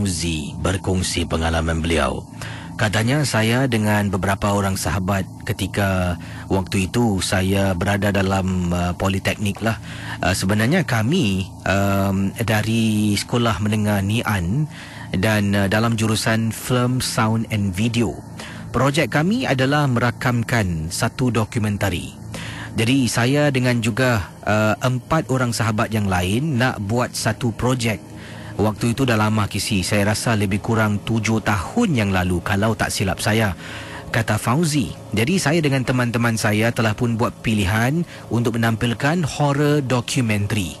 Fauzi berkongsi pengalaman beliau. Katanya saya dengan beberapa orang sahabat ketika waktu itu saya berada dalam uh, politeknik lah. Uh, sebenarnya kami um, dari sekolah menengah Nian dan uh, dalam jurusan film, sound and video. Projek kami adalah merakamkan satu dokumentari. Jadi saya dengan juga uh, empat orang sahabat yang lain nak buat satu projek Waktu itu dah lama kisi. Saya rasa lebih kurang tujuh tahun yang lalu kalau tak silap saya. Kata Fauzi. Jadi saya dengan teman-teman saya telah pun buat pilihan untuk menampilkan horror dokumentari.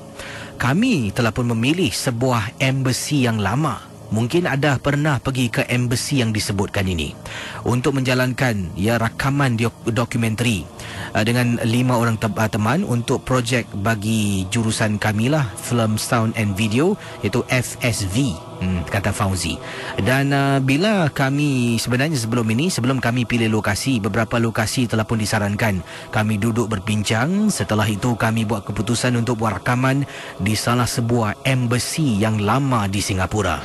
Kami telah pun memilih sebuah embassy yang lama mungkin ada pernah pergi ke embassy yang disebutkan ini untuk menjalankan ya rakaman dokumentari eh, dengan lima orang eh, teman untuk projek bagi jurusan kami lah film sound and video iaitu FSV hmm, kata Fauzi dan uh, bila kami sebenarnya sebelum ini sebelum kami pilih lokasi beberapa lokasi telah pun disarankan kami duduk berbincang setelah itu kami buat keputusan untuk buat rakaman di salah sebuah embassy yang lama di Singapura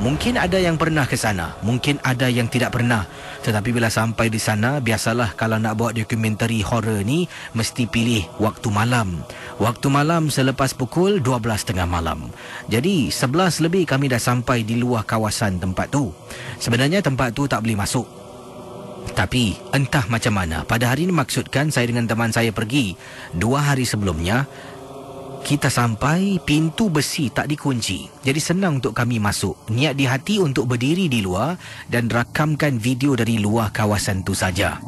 Mungkin ada yang pernah ke sana, mungkin ada yang tidak pernah. Tetapi bila sampai di sana, biasalah kalau nak buat dokumentari horror ni, mesti pilih waktu malam. Waktu malam selepas pukul 12.30 malam. Jadi, 11 lebih kami dah sampai di luar kawasan tempat tu. Sebenarnya tempat tu tak boleh masuk. Tapi entah macam mana, pada hari ini maksudkan saya dengan teman saya pergi dua hari sebelumnya kita sampai pintu besi tak dikunci jadi senang untuk kami masuk niat di hati untuk berdiri di luar dan rakamkan video dari luar kawasan tu saja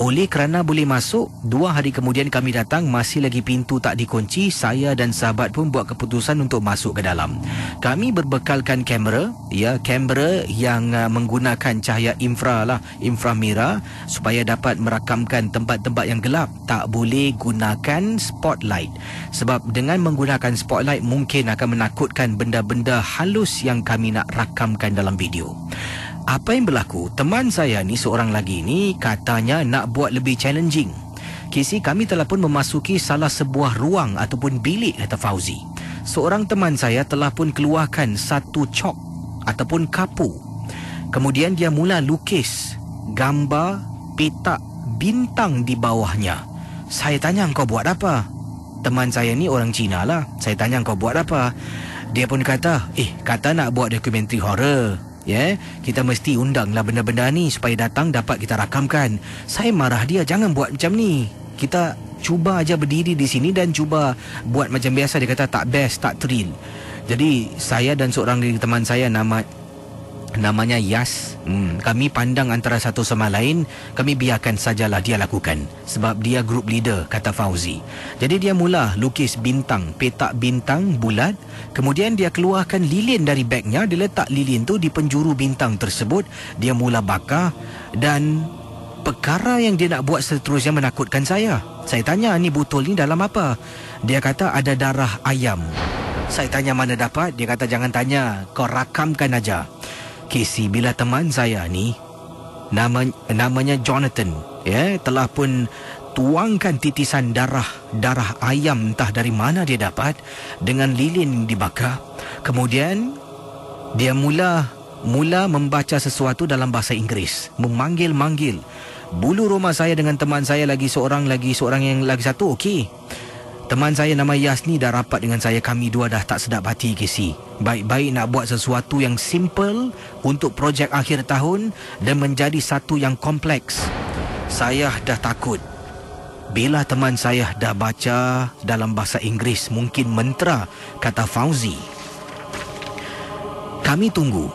oleh kerana boleh masuk dua hari kemudian kami datang masih lagi pintu tak dikunci saya dan sahabat pun buat keputusan untuk masuk ke dalam kami berbekalkan kamera ya kamera yang uh, menggunakan cahaya infra lah inframera supaya dapat merakamkan tempat-tempat yang gelap tak boleh gunakan spotlight sebab dengan dengan menggunakan spotlight mungkin akan menakutkan benda-benda halus yang kami nak rakamkan dalam video. Apa yang berlaku, teman saya ni seorang lagi ni katanya nak buat lebih challenging. Kisi kami telah pun memasuki salah sebuah ruang ataupun bilik kata Fauzi. Seorang teman saya telah pun keluarkan satu cok ataupun kapu. Kemudian dia mula lukis gambar petak bintang di bawahnya. Saya tanya kau buat apa? teman saya ni orang Cina lah. Saya tanya kau buat apa? Dia pun kata, eh kata nak buat dokumentari horror. Ya, yeah? kita mesti undanglah benda-benda ni supaya datang dapat kita rakamkan. Saya marah dia, jangan buat macam ni. Kita cuba aja berdiri di sini dan cuba buat macam biasa. Dia kata tak best, tak thrill. Jadi saya dan seorang lagi teman saya nama namanya Yas. Hmm. Kami pandang antara satu sama lain, kami biarkan sajalah dia lakukan sebab dia group leader kata Fauzi. Jadi dia mula lukis bintang, petak bintang bulat, kemudian dia keluarkan lilin dari begnya, dia letak lilin tu di penjuru bintang tersebut, dia mula bakar dan perkara yang dia nak buat seterusnya menakutkan saya. Saya tanya ni botol ni dalam apa? Dia kata ada darah ayam. Saya tanya mana dapat, dia kata jangan tanya, kau rakamkan aja. Casey bila teman saya ni nama namanya Jonathan ya telah pun tuangkan titisan darah darah ayam entah dari mana dia dapat dengan lilin dibakar kemudian dia mula mula membaca sesuatu dalam bahasa Inggeris memanggil-manggil bulu rumah saya dengan teman saya lagi seorang lagi seorang yang lagi satu okey Teman saya nama Yasni dah rapat dengan saya kami dua dah tak sedap hati KC. Baik-baik nak buat sesuatu yang simple untuk projek akhir tahun dan menjadi satu yang kompleks. Saya dah takut. Bila teman saya dah baca dalam bahasa Inggeris mungkin mentera kata Fauzi. Kami tunggu.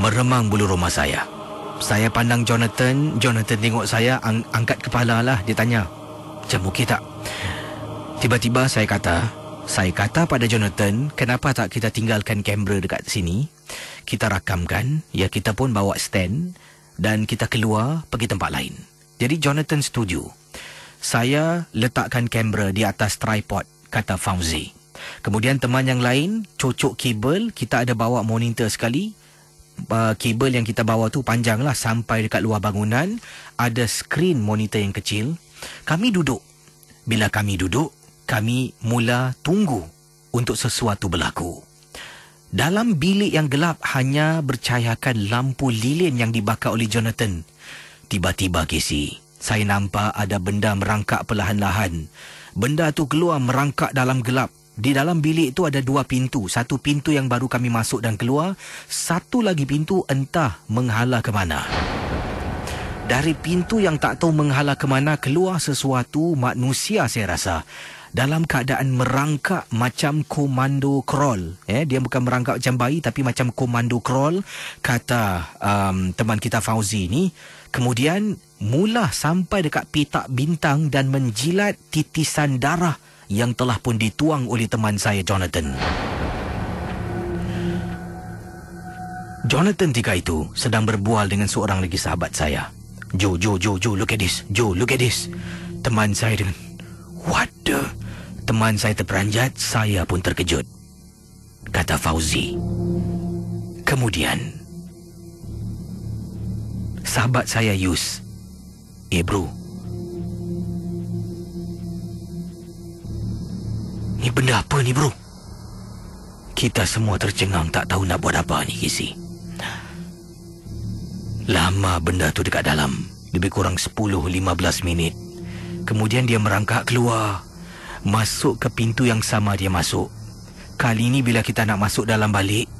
Meremang bulu rumah saya. Saya pandang Jonathan. Jonathan tengok saya. Ang- angkat kepala lah. Dia tanya. Macam mungkin tak? Tiba-tiba saya kata, saya kata pada Jonathan, kenapa tak kita tinggalkan kamera dekat sini? Kita rakamkan, ya kita pun bawa stand dan kita keluar pergi tempat lain. Jadi Jonathan setuju. Saya letakkan kamera di atas tripod, kata Fauzi. Kemudian teman yang lain cocok kabel, kita ada bawa monitor sekali. Uh, kabel yang kita bawa tu panjanglah sampai dekat luar bangunan, ada screen monitor yang kecil. Kami duduk. Bila kami duduk, kami mula tunggu untuk sesuatu berlaku. Dalam bilik yang gelap hanya bercahayakan lampu lilin yang dibakar oleh Jonathan. Tiba-tiba Casey, saya nampak ada benda merangkak perlahan-lahan. Benda itu keluar merangkak dalam gelap. Di dalam bilik itu ada dua pintu. Satu pintu yang baru kami masuk dan keluar. Satu lagi pintu entah menghala ke mana. Dari pintu yang tak tahu menghala ke mana, keluar sesuatu manusia saya rasa dalam keadaan merangkak macam komando crawl eh dia bukan merangkak macam bayi tapi macam komando crawl kata um, teman kita Fauzi ni kemudian mula sampai dekat petak bintang dan menjilat titisan darah yang telah pun dituang oleh teman saya Jonathan Jonathan tiga itu sedang berbual dengan seorang lagi sahabat saya Jo, Jo, Jo, Jo, look at this. Jo, look at this. Teman saya dengan... What the teman saya terperanjat, saya pun terkejut. Kata Fauzi. Kemudian, sahabat saya Yus. Eh, Ni benda apa ni, bro? Kita semua tercengang tak tahu nak buat apa ni, Kisi. Lama benda tu dekat dalam. Lebih kurang 10-15 minit. Kemudian dia merangkak keluar masuk ke pintu yang sama dia masuk. Kali ini bila kita nak masuk dalam balik,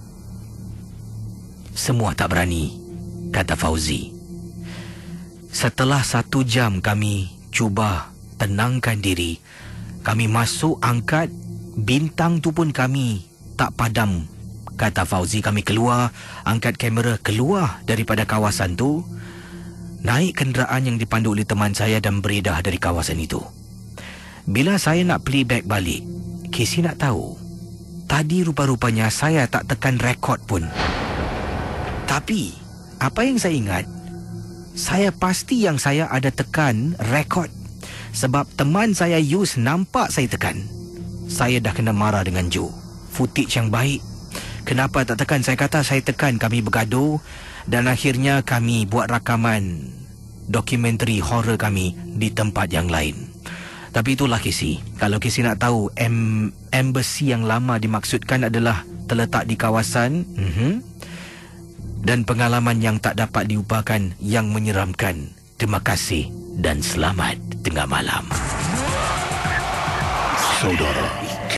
semua tak berani, kata Fauzi. Setelah satu jam kami cuba tenangkan diri, kami masuk angkat, bintang tu pun kami tak padam, kata Fauzi. Kami keluar, angkat kamera keluar daripada kawasan tu, naik kenderaan yang dipandu oleh teman saya dan beredah dari kawasan itu. Bila saya nak play back balik, Casey nak tahu. Tadi rupa-rupanya saya tak tekan rekod pun. Tapi, apa yang saya ingat, saya pasti yang saya ada tekan rekod sebab teman saya Yus nampak saya tekan. Saya dah kena marah dengan Joe. Footage yang baik. Kenapa tak tekan? Saya kata saya tekan kami bergaduh dan akhirnya kami buat rakaman dokumentari horror kami di tempat yang lain. Tapi itulah Kesi. Kalau kisi nak tahu em- embassy yang lama dimaksudkan adalah terletak di kawasan mm-hmm, dan pengalaman yang tak dapat diupakan yang menyeramkan. Terima kasih dan selamat tengah malam. Saudara